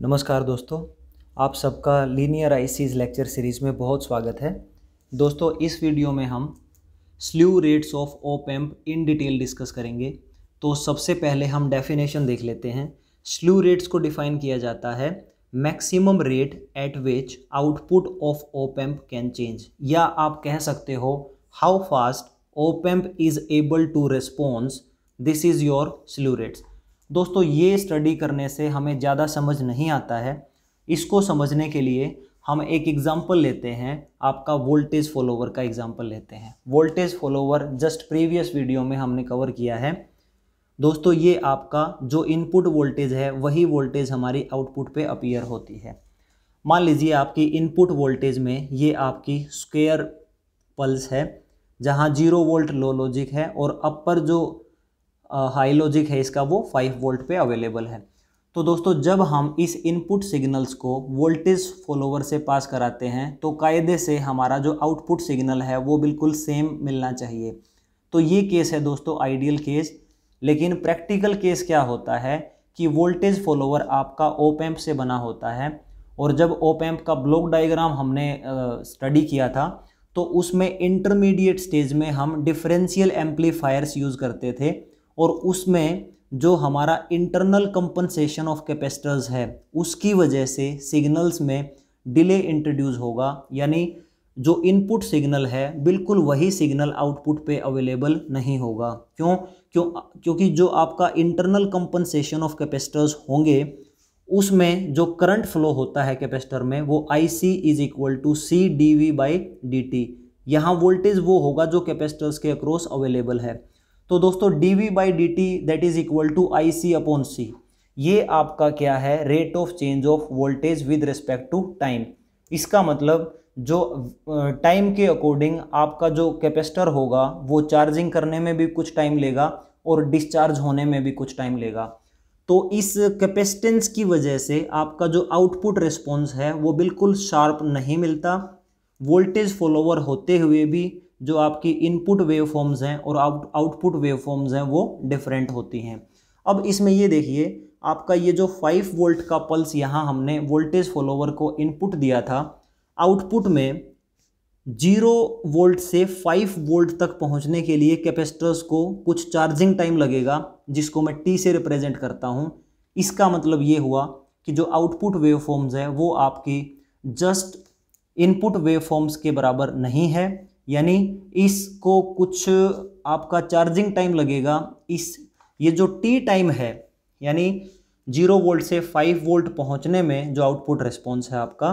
नमस्कार दोस्तों आप सबका लीनियर आईसीज लेक्चर सीरीज़ में बहुत स्वागत है दोस्तों इस वीडियो में हम slew rates of op amp in detail discuss करेंगे तो सबसे पहले हम डेफिनेशन देख लेते हैं स्ल्यू रेट्स को डिफाइन किया जाता है maximum rate at which output of op amp can change या आप कह सकते हो how fast op amp is able to response this is your slew rates दोस्तों ये स्टडी करने से हमें ज़्यादा समझ नहीं आता है इसको समझने के लिए हम एक एग्जाम्पल लेते हैं आपका वोल्टेज फॉलोवर का एग्जाम्पल लेते हैं voltage follower just previous video में हमने कवर किया है दोस्तों ये आपका जो इनपुट वोल्टेज है वही वोल्टेज हमारी आउटपुट पे अपीयर होती है मान लीजिए आपकी इनपुट वोल्टेज में ये आपकी स्क्वेयर पल्स है जहाँ जीरो वोल्ट लो लॉजिक है और अपर जो हाई लॉजिक है इसका वो फाइव वोल्ट पे अवेलेबल है तो दोस्तों जब हम इस इनपुट सिग्नल्स को वोल्टेज फॉलोवर से पास कराते हैं तो कायदे से हमारा जो आउटपुट सिग्नल है वो बिल्कुल सेम मिलना चाहिए तो ये केस है दोस्तों आइडियल केस लेकिन प्रैक्टिकल केस क्या होता है कि वोल्टेज फॉलोवर आपका ओप एम्प से बना होता है और जब ओप एम्प का ब्लॉक डायग्राम हमने स्टडी किया था तो उसमें इंटरमीडिएट स्टेज में हम डिफरेंशियल एम्पलीफायर्स यूज़ करते थे और उसमें जो हमारा इंटरनल कंपनसेशन ऑफ कैपेसिटर्स है उसकी वजह से सिग्नल्स में डिले इंट्रोड्यूस होगा यानी जो इनपुट सिग्नल है बिल्कुल वही सिग्नल आउटपुट पे अवेलेबल नहीं होगा क्यों क्यों क्योंकि जो आपका इंटरनल कंपनसेशन ऑफ कैपेसिटर्स होंगे उसमें जो करंट फ्लो होता है कैपेसिटर में वो I C is equal to C D V by D T यहाँ वोल्टेज वो होगा जो कैपेसिटर्स के अक्रॉस अवेलेबल है तो दोस्तों D V by D T that is equal to I C upon C ये आपका क्या है rate of change of voltage with respect to time इसका मतलब जो टाइम के अकॉर्डिंग आपका जो कैपेसिटर होगा वो चार्जिंग करने में भी कुछ टाइम लेगा और डिस्चार्ज होने में भी कुछ टाइम लेगा तो इस कैपेसिटेंस की वजह से आपका जो आउटपुट रिस्पॉन्स है वो बिल्कुल शार्प नहीं मिलता वोल्टेज फॉलोवर होते हुए भी जो आपकी इनपुट वेव फॉर्म्स हैं और आउट आउटपुट वेव फॉर्म्स हैं वो डिफरेंट होती हैं अब इसमें ये देखिए आपका ये जो फाइव वोल्ट का पल्स यहाँ हमने वोल्टेज फॉलोवर को इनपुट दिया था आउटपुट में जीरो वोल्ट से फाइव वोल्ट तक पहुँचने के लिए कैपेसिटर्स को कुछ चार्जिंग टाइम लगेगा जिसको मैं टी से रिप्रेजेंट करता हूँ इसका मतलब ये हुआ कि जो आउटपुट वेव फॉर्म्स हैं वो आपकी जस्ट इनपुट वेव फॉर्म्स के बराबर नहीं है यानी इसको कुछ आपका चार्जिंग टाइम लगेगा इस ये जो टी टाइम है यानी जीरो वोल्ट से फाइव वोल्ट पहुंचने में जो आउटपुट रिस्पॉन्स है आपका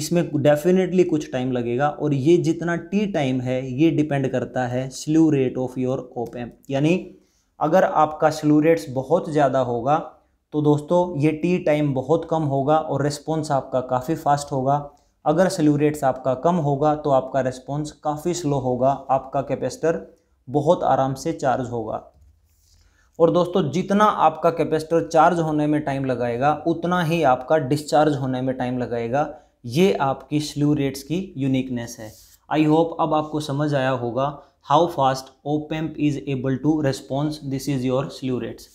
इसमें डेफिनेटली कुछ टाइम लगेगा और ये जितना टी टाइम है ये डिपेंड करता है slew rate of your op amp यानी अगर आपका स्लू रेट्स बहुत ज़्यादा होगा तो दोस्तों ये टी टाइम बहुत कम होगा और रिस्पॉन्स आपका काफ़ी फास्ट होगा अगर स्ल्यू रेट्स आपका कम होगा तो आपका रिस्पॉन्स काफ़ी स्लो होगा आपका कैपेसिटर बहुत आराम से चार्ज होगा और दोस्तों जितना आपका कैपेसिटर चार्ज होने में टाइम लगाएगा उतना ही आपका डिस्चार्ज होने में टाइम लगाएगा ये आपकी स्ल्यू रेट्स की यूनिकनेस है आई होप अब आपको समझ आया होगा how fast op amp is able to response this is your slew rates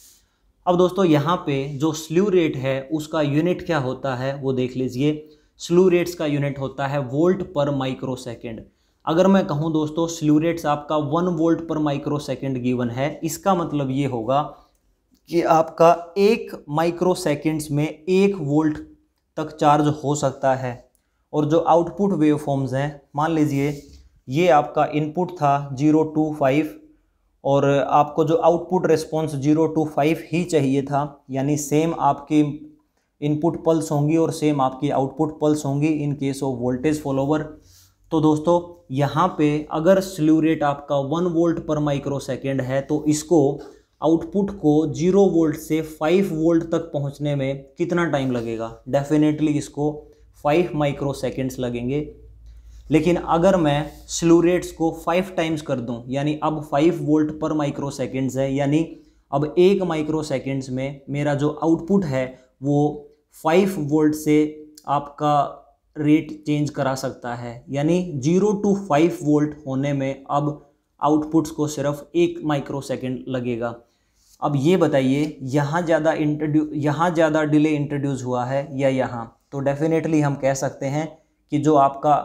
अब दोस्तों यहाँ पे जो स्ल्यू रेट है उसका यूनिट क्या होता है वो देख लीजिए स्लू रेट्स का यूनिट होता है वोल्ट पर माइक्रो सेकेंड अगर मैं कहूँ दोस्तों स्लू रेट्स आपका वन वोल्ट पर माइक्रो सेकेंड गिवन है इसका मतलब ये होगा कि आपका एक माइक्रो सेकेंड्स में एक वोल्ट तक चार्ज हो सकता है और जो आउटपुट वेव फॉर्म्स हैं मान लीजिए ये आपका इनपुट था जीरो टू फाइव और आपको जो output response zero to five ही चाहिए था यानी सेम आपकी इनपुट पल्स होंगी और सेम आपकी आउटपुट पल्स होंगी in case of voltage follower तो दोस्तों यहाँ पे अगर स्ल्यू रेट आपका वन वोल्ट पर माइक्रो सेकेंड है तो इसको आउटपुट को जीरो वोल्ट से फाइव वोल्ट तक पहुँचने में कितना टाइम लगेगा डेफिनेटली इसको फाइव माइक्रो सेकेंड्स लगेंगे लेकिन अगर मैं स्लू रेट्स को फाइव टाइम्स कर दूं यानी अब फाइव वोल्ट पर माइक्रो सेकेंड्स है यानी अब एक माइक्रो सेकेंड्स में मेरा जो आउटपुट है वो फाइव वोल्ट से आपका रेट चेंज करा सकता है यानी जीरो टू फाइव वोल्ट होने में अब आउटपुट्स को सिर्फ एक माइक्रो सेकेंड लगेगा अब ये बताइए यहाँ ज़्यादा इंट्रोड्यू यहाँ ज़्यादा डिले इंट्रोड्यूस हुआ है या यहाँ तो डेफिनेटली हम कह सकते हैं कि जो आपका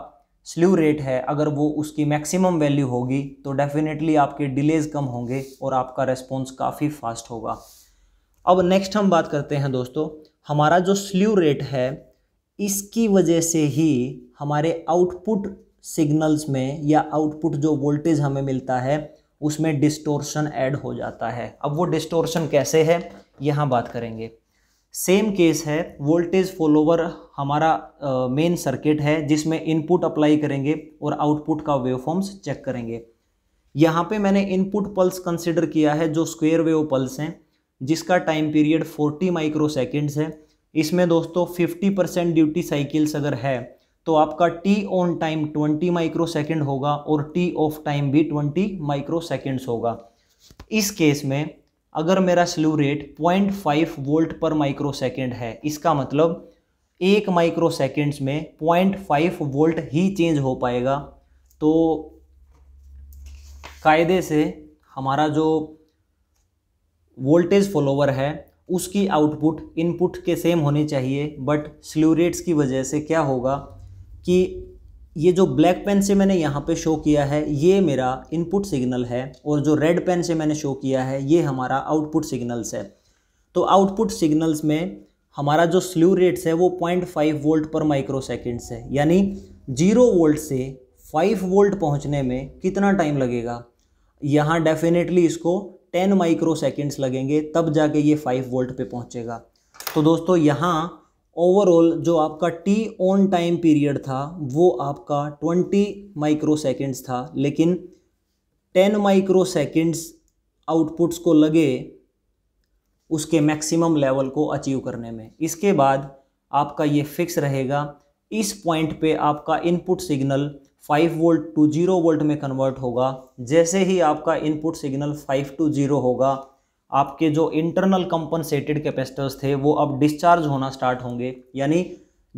स्ल्यू रेट है अगर वो उसकी मैक्सिमम वैल्यू होगी तो डेफिनेटली आपके डिलेज़ कम होंगे और आपका रेस्पॉन्स काफ़ी फास्ट होगा अब नेक्स्ट हम बात करते हैं दोस्तों हमारा जो स्ल्यू रेट है इसकी वजह से ही हमारे आउटपुट सिग्नल्स में या आउटपुट जो वोल्टेज हमें मिलता है उसमें डिस्टोर्शन ऐड हो जाता है अब वो डिस्टोर्शन कैसे है यहाँ बात करेंगे सेम केस है वोल्टेज फॉलोवर हमारा मेन uh, सर्किट है जिसमें इनपुट अप्लाई करेंगे और आउटपुट का वेवफॉर्म्स चेक करेंगे यहाँ पे मैंने इनपुट पल्स कंसिडर किया है जो स्क्वेयर वेव पल्स हैं जिसका टाइम पीरियड 40 माइक्रो सेकेंड्स है इसमें दोस्तों 50 परसेंट ड्यूटी साइकिल्स अगर है तो आपका T on time 20 microsecond होगा और टी ऑफ टाइम भी 20 माइक्रो सेकेंड्स होगा इस केस में अगर मेरा स्लू रेट 0.5 वोल्ट पर माइक्रो सेकेंड है इसका मतलब एक माइक्रो सेकेंड्स में फाइव वोल्ट ही चेंज हो पाएगा तो कायदे से हमारा जो वोल्टेज फॉलोवर है उसकी आउटपुट इनपुट के सेम होनी चाहिए बट स्ल्यू रेट्स की वजह से क्या होगा कि ये जो ब्लैक पेन से मैंने यहाँ पे शो किया है ये मेरा इनपुट सिग्नल है और जो रेड पेन से मैंने शो किया है ये हमारा आउटपुट सिग्नल्स है तो आउटपुट सिग्नल्स में हमारा जो स्ल्यू रेट्स है वो पॉइंट फाइव वोल्ट पर माइक्रो सेकेंड्स है यानी जीरो वोल्ट से फाइव वोल्ट पहुँचने में कितना टाइम लगेगा यहाँ डेफिनेटली इसको टेन माइक्रो सेकेंड्स लगेंगे तब जाके ये फाइव वोल्ट पे पहुंचेगा तो दोस्तों यहाँ ओवरऑल जो आपका टी ऑन टाइम पीरियड था वो आपका ट्वेंटी माइक्रो सेकेंड्स था लेकिन टेन माइक्रो सेकेंड्स आउटपुट्स को लगे उसके मैक्सिमम लेवल को अचीव करने में इसके बाद आपका ये फिक्स रहेगा इस पॉइंट पे आपका input signal five volt to zero volt में कन्वर्ट होगा जैसे ही आपका input signal five to zero होगा आपके जो इंटरनल कंपनसेटेड कैपेसिटर्स थे वो अब डिस्चार्ज होना स्टार्ट होंगे यानी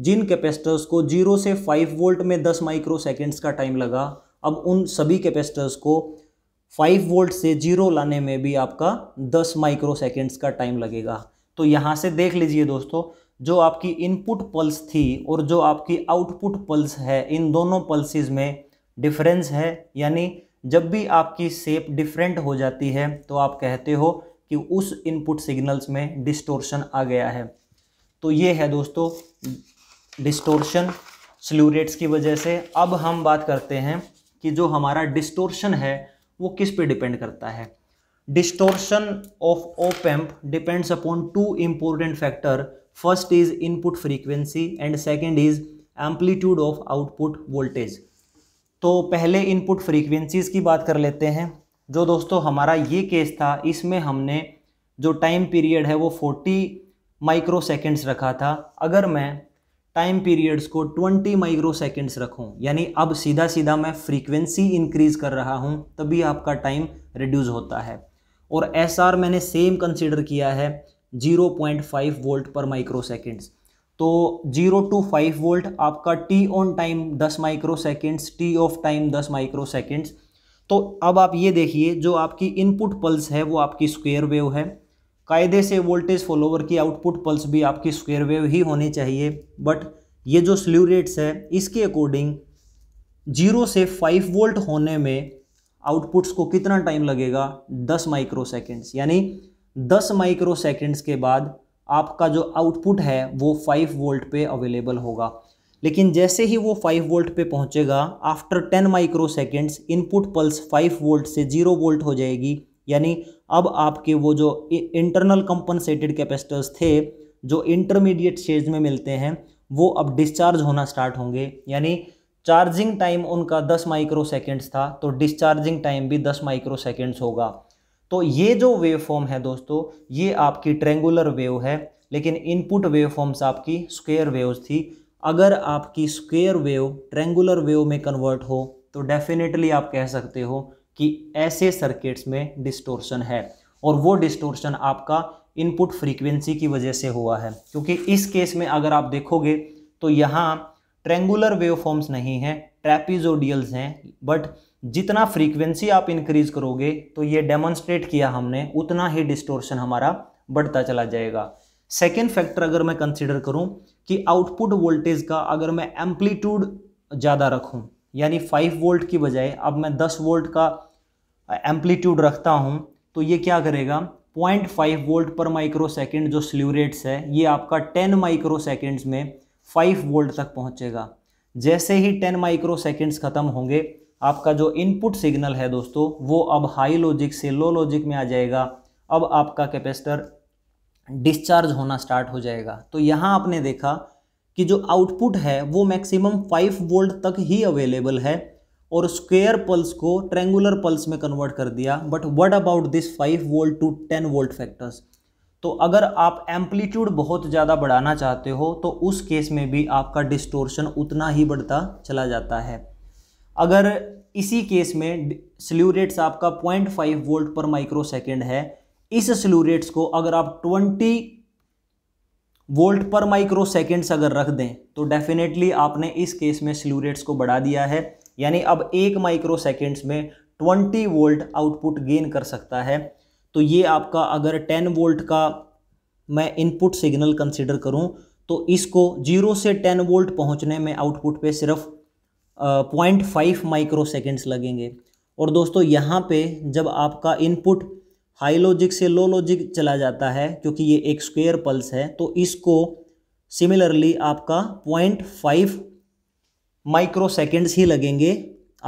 जिन कैपेसिटर्स को जीरो से फाइव वोल्ट में दस माइक्रो सेकेंड्स का टाइम लगा अब उन सभी कैपेसिटर्स को फाइव वोल्ट से जीरो लाने में भी आपका दस माइक्रो सेकेंड्स का टाइम लगेगा तो यहाँ से देख लीजिए दोस्तों जो आपकी इनपुट पल्स थी और जो आपकी आउटपुट पल्स है इन दोनों पल्सिस में डिफरेंस है यानी जब भी आपकी सेप डिफरेंट हो जाती है तो आप कहते हो कि उस इनपुट सिग्नल्स में डिस्टोर्शन आ गया है तो ये है दोस्तों डिस्टोर्शन स्ल्यूरेट्स की वजह से अब हम बात करते हैं कि जो हमारा डिस्टोर्शन है वो किस पे डिपेंड करता है distortion of op amp depends upon two important factor first is input frequency and second is amplitude of output voltage तो पहले इनपुट फ्रीक्वेंसीज़ की बात कर लेते हैं जो दोस्तों हमारा ये केस था इसमें हमने जो टाइम पीरियड है वो 40 माइक्रो सेकेंड्स रखा था अगर मैं टाइम पीरियड्स को 20 माइक्रो सेकेंड्स रखूँ यानी अब सीधा सीधा मैं फ्रीक्वेंसी इंक्रीज़ कर रहा हूँ तभी आपका टाइम रिड्यूज़ होता है और एस मैंने सेम कंसिडर किया है जीरो पॉइंट फाइव वोल्ट पर माइक्रो सेकेंड्स तो जीरो टू फाइव वोल्ट आपका टी ऑन टाइम दस microseconds T off time दस माइक्रो सेकेंड्स तो अब आप ये देखिए जो आपकी इनपुट पल्स है वो आपकी स्क्वेयर वेव है कायदे से वोल्टेज फॉलोवर की आउटपुट पल्स भी आपकी स्क्वेयर वेव ही होनी चाहिए बट ये जो स्ल्यू रेट्स है इसके अकॉर्डिंग जीरो से फाइव वोल्ट होने में आउटपुट्स को कितना टाइम लगेगा दस माइक्रो सेकेंड्स यानी दस माइक्रो सेकेंड्स के बाद आपका जो आउटपुट है वो फाइव वोल्ट पे अवेलेबल होगा लेकिन जैसे ही वो फाइव वोल्ट पे पहुंचेगा after ten microseconds input pulse five volt से जीरो वोल्ट हो जाएगी यानी अब आपके वो जो इंटरनल कंपनसेटेड कैपेसिटर्स थे जो इंटरमीडिएट स्टेज में मिलते हैं वो अब डिस्चार्ज होना स्टार्ट होंगे यानी चार्जिंग टाइम उनका 10 माइक्रो सेकेंड्स था तो डिस्चार्जिंग टाइम भी 10 माइक्रो सेकेंड्स होगा तो ये जो वेव फॉर्म है दोस्तों ये आपकी ट्रेंगुलर वेव है लेकिन इनपुट वेव फॉर्म्स आपकी स्क्वेयर वेव्स थी अगर आपकी स्क्वेयर वेव ट्रेंगुलर वेव में कन्वर्ट हो तो डेफिनेटली आप कह सकते हो कि ऐसे सर्किट्स में डिस्टोर्शन है और वो डिस्टोर्शन आपका इनपुट फ्रीक्वेंसी की वजह से हुआ है क्योंकि इस केस में अगर आप देखोगे तो यहाँ ट्रेंगुलर वेव फॉर्म्स नहीं हैं ट्रेपिजोडियल्स हैं बट जितना फ्रीक्वेंसी आप इंक्रीज करोगे तो ये डेमोन्स्ट्रेट किया हमने उतना ही डिस्टोर्शन हमारा बढ़ता चला जाएगा सेकेंड फैक्टर अगर मैं कंसिडर करूँ कि आउटपुट वोल्टेज का अगर मैं एम्पलीट्यूड ज़्यादा रखूँ यानी फाइव वोल्ट की बजाय अब मैं दस वोल्ट का एम्पलीट्यूड रखता हूँ तो ये क्या करेगा 0.5 वोल्ट पर माइक्रो सेकेंड जो स्ल्यू रेट्स है ये आपका 10 माइक्रो सेकेंड्स में 5 वोल्ट तक पहुंचेगा जैसे ही 10 माइक्रो सेकेंड्स ख़त्म होंगे आपका जो इनपुट सिग्नल है दोस्तों वो अब हाई लॉजिक से लो लॉजिक में आ जाएगा अब आपका कैपेसिटर डिस्चार्ज होना स्टार्ट हो जाएगा तो यहाँ आपने देखा कि जो आउटपुट है वो मैक्सिमम फाइव वोल्ट तक ही अवेलेबल है और स्क्वेयर पल्स को ट्रेंगुलर पल्स में कन्वर्ट कर दिया but what about this five volt to ten volt factors तो अगर आप एम्पलीट्यूड बहुत ज़्यादा बढ़ाना चाहते हो तो उस केस में भी आपका डिस्टोर्शन उतना ही बढ़ता चला जाता है अगर इसी केस में स्ल्यू रेट्स आपका 0.5 वोल्ट पर माइक्रो सेकेंड है इस स्ल्यू रेट्स को अगर आप 20 वोल्ट पर माइक्रो सेकेंड्स अगर रख दें तो डेफिनेटली आपने इस केस में स्ल्यू रेट्स को बढ़ा दिया है यानी अब एक माइक्रो सेकेंड्स में 20 वोल्ट आउटपुट गेन कर सकता है तो ये आपका अगर 10 वोल्ट का मैं इनपुट सिग्नल कंसिडर करूँ तो इसको जीरो से टेन वोल्ट पहुँचने में आउटपुट पर सिर्फ पॉइंट फाइव माइक्रो सेकेंड्स लगेंगे और दोस्तों यहाँ पे जब आपका इनपुट हाई लॉजिक से लो लॉजिक चला जाता है क्योंकि ये एक स्क्वेयर पल्स है तो इसको सिमिलरली आपका पॉइंट फाइव माइक्रो सेकेंड्स ही लगेंगे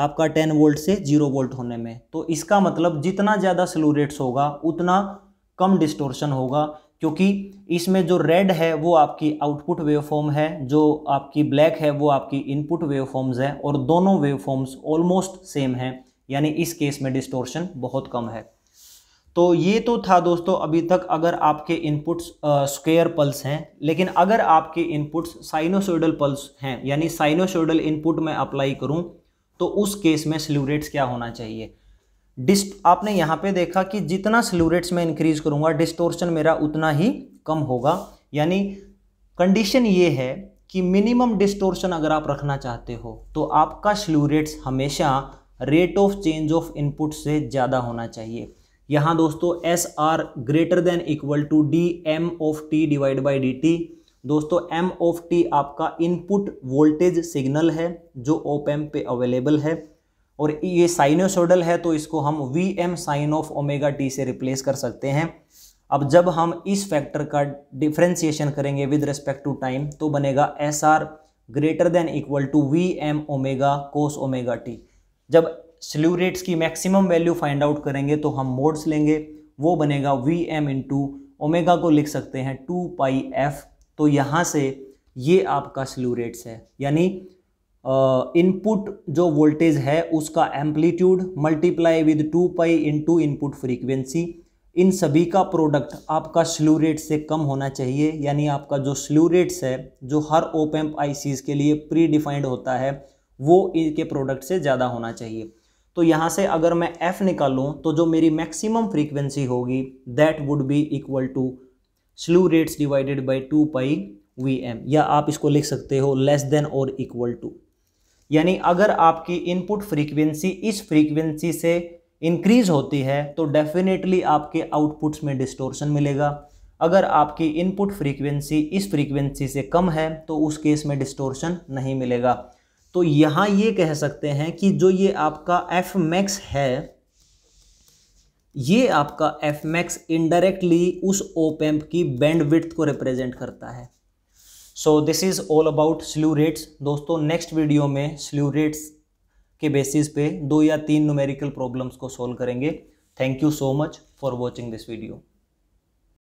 आपका टेन वोल्ट से जीरो वोल्ट होने में तो इसका मतलब जितना ज़्यादा स्लो रेट्स होगा उतना कम डिस्टोर्शन होगा क्योंकि इसमें जो रेड है वो आपकी आउटपुट वेवफॉर्म है जो आपकी ब्लैक है वो आपकी इनपुट वेवफॉर्म्स है और दोनों वेवफॉर्म्स ऑलमोस्ट सेम हैं यानी इस केस में डिस्टोर्शन बहुत कम है तो ये तो था दोस्तों अभी तक अगर आपके इनपुट्स स्क्वेयर पल्स हैं लेकिन अगर आपके इनपुट्स साइनोसोइडल पल्स हैं यानी साइनोसोइडल इनपुट में अप्लाई करूँ तो उस केस में स्ल्यू रेट्स क्या होना चाहिए डिस्ट आपने यहाँ पे देखा कि जितना स्लूरेट्स में इंक्रीज करूँगा डिस्टोर्शन मेरा उतना ही कम होगा यानी कंडीशन ये है कि मिनिमम डिस्टोर्शन अगर आप रखना चाहते हो तो आपका स्लूरेट्स रेट्स हमेशा rate of change of input से ज़्यादा होना चाहिए यहाँ दोस्तों S R greater than equal to D M of T divide by D T दोस्तों एम ऑफ टी आपका इनपुट वोल्टेज सिग्नल है जो ओप एम पे अवेलेबल है और ये साइनोसोडल है तो इसको हम V M sine of omega T से रिप्लेस कर सकते हैं अब जब हम इस फैक्टर का डिफ्रेंसिएशन करेंगे विद रिस्पेक्ट टू टाइम तो बनेगा S R greater than equal to V M omega cos omega T जब स्ल्यू रेट्स की मैक्सिमम वैल्यू फाइंड आउट करेंगे तो हम मोड्स लेंगे वो बनेगा वी एम इंटू ओमेगा को लिख सकते हैं टू पाई एफ तो यहाँ से ये आपका स्ल्यू रेट्स है यानी इनपुट जो वोल्टेज है उसका amplitude multiply with two pi into input frequency इन सभी का प्रोडक्ट आपका स्लू रेट से कम होना चाहिए यानी आपका जो स्लू रेट्स है जो हर आई आईसीज के लिए प्री डिफाइंड होता है वो इनके प्रोडक्ट से ज़्यादा होना चाहिए तो यहाँ से अगर मैं एफ़ निकालूँ तो जो मेरी मैक्सिमम फ्रीक्वेंसी होगी that would be equal to slew rates divided by two pi V M या आप इसको लिख सकते हो लेस देन और इक्वल टू यानी अगर आपकी इनपुट फ्रीक्वेंसी इस फ्रीक्वेंसी से इंक्रीज होती है तो डेफिनेटली आपके आउटपुट्स में डिस्टोर्शन मिलेगा अगर आपकी इनपुट फ्रीक्वेंसी इस फ्रीक्वेंसी से कम है तो उस केस में डिस्टोर्शन नहीं मिलेगा तो यहाँ ये कह सकते हैं कि जो ये आपका एफ मैक्स है ये आपका एफ मैक्स इनडायरेक्टली उस ओपेम्प की बैंड को रिप्रेजेंट करता है so this is all about slew rates दोस्तों नेक्स्ट वीडियो में स्ल्यू रेट्स के बेसिस पे दो या तीन न्यूमेरिकल प्रॉब्लम्स को सॉल्व करेंगे thank you so much for watching this video